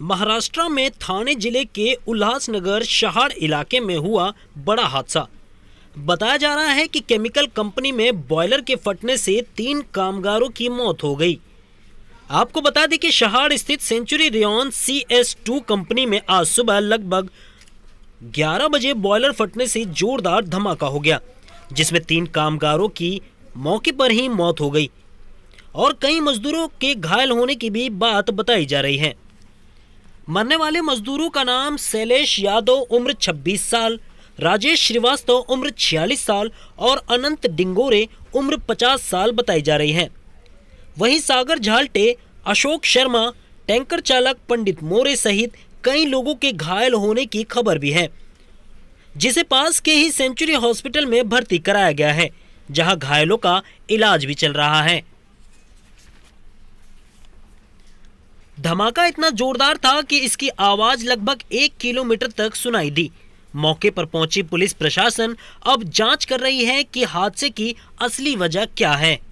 महाराष्ट्र में थाने जिले के उल्लासनगर शहाड़ इलाके में हुआ बड़ा हादसा बताया जा रहा है कि केमिकल कंपनी में बॉयलर के फटने से तीन कामगारों की मौत हो गई आपको बता दें कि शहाड़ स्थित Century Rayon C S two company में आज सुबह लगभग 11 बजे बॉयलर फटने से जोरदार धमाका हो गया जिसमें तीन कामगारों की मौके पर ही मौत हो गई और कई मजदूरों के घायल होने की भी बात बताई जा रही है मरने वाले मजदूरों का नाम शैलेश यादव उम्र 26 साल राजेश श्रीवास्तव उम्र 46 साल और अनंत डिंगोरे उम्र 50 साल बताई जा रही है वहीं सागर झालटे अशोक शर्मा टैंकर चालक पंडित मोरे सहित कई लोगों के घायल होने की खबर भी है जिसे पास के ही सेंचुरी हॉस्पिटल में भर्ती कराया गया है जहां घायलों का इलाज भी चल रहा है धमाका इतना जोरदार था कि इसकी आवाज लगभग एक किलोमीटर तक सुनाई दी मौके पर पहुंची पुलिस प्रशासन अब जांच कर रही है कि हादसे की असली वजह क्या है